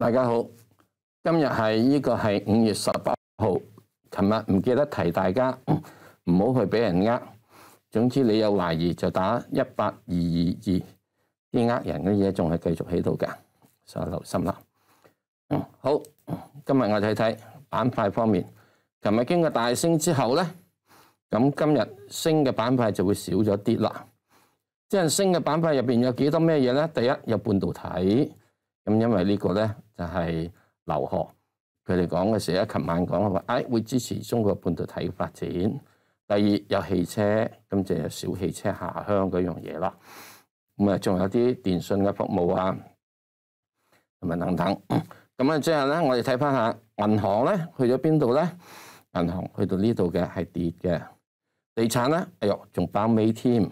大家好，今日系呢个系五月十八号，琴日唔记得提大家，唔好去俾人呃。总之你有怀疑就打一八二二二，啲呃人嘅嘢仲系继续喺度噶，所以留心啦。好，今日我睇睇板块方面，琴日经过大升之后咧，咁今日升嘅板块就会少咗啲啦。即系升嘅板块入边有几多咩嘢咧？第一有半导体。咁因為呢個咧就係留學，佢哋講嘅時咧，琴晚講話，哎，會支持中國半導體發展。第二有汽車，咁就小汽車下鄉嗰樣嘢啦。咁啊，仲有啲電信嘅服務啊，同埋等等。咁啊，之後咧，我哋睇翻下銀行咧，去咗邊度咧？銀行去到呢度嘅係跌嘅。地產咧，哎哟，仲包尾添。